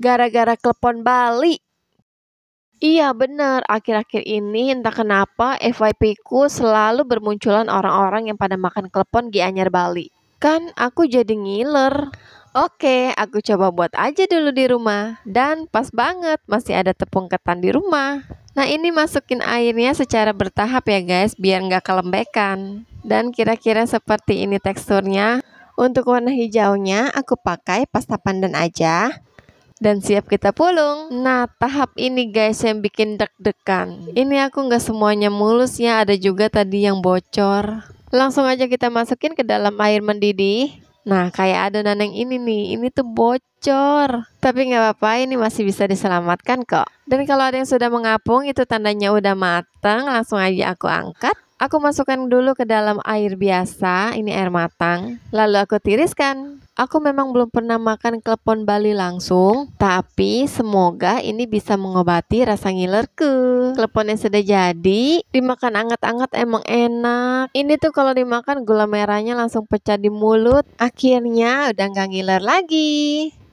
gara-gara klepon Bali. Iya bener, akhir-akhir ini entah kenapa FYP ku selalu bermunculan orang-orang yang pada makan klepon di Anyar Bali. Kan aku jadi ngiler. Oke, aku coba buat aja dulu di rumah. Dan pas banget, masih ada tepung ketan di rumah. Nah ini masukin airnya secara bertahap ya guys, biar nggak kelembekan. Dan kira-kira seperti ini teksturnya. Untuk warna hijaunya, aku pakai pasta pandan aja dan siap kita pulung. Nah, tahap ini guys yang bikin deg-degan. Ini aku nggak semuanya mulus ya, ada juga tadi yang bocor. Langsung aja kita masukin ke dalam air mendidih. Nah, kayak adonan yang ini nih, ini tuh bocor. Tapi nggak apa-apa, ini masih bisa diselamatkan kok. Dan kalau ada yang sudah mengapung, itu tandanya udah matang, langsung aja aku angkat. Aku masukkan dulu ke dalam air biasa, ini air matang, lalu aku tiriskan. Aku memang belum pernah makan klepon Bali langsung, tapi semoga ini bisa mengobati rasa ngilerku. Klepon yang sudah jadi, dimakan anget-anget emang enak. Ini tuh kalau dimakan gula merahnya langsung pecah di mulut, akhirnya udah nggak ngiler lagi.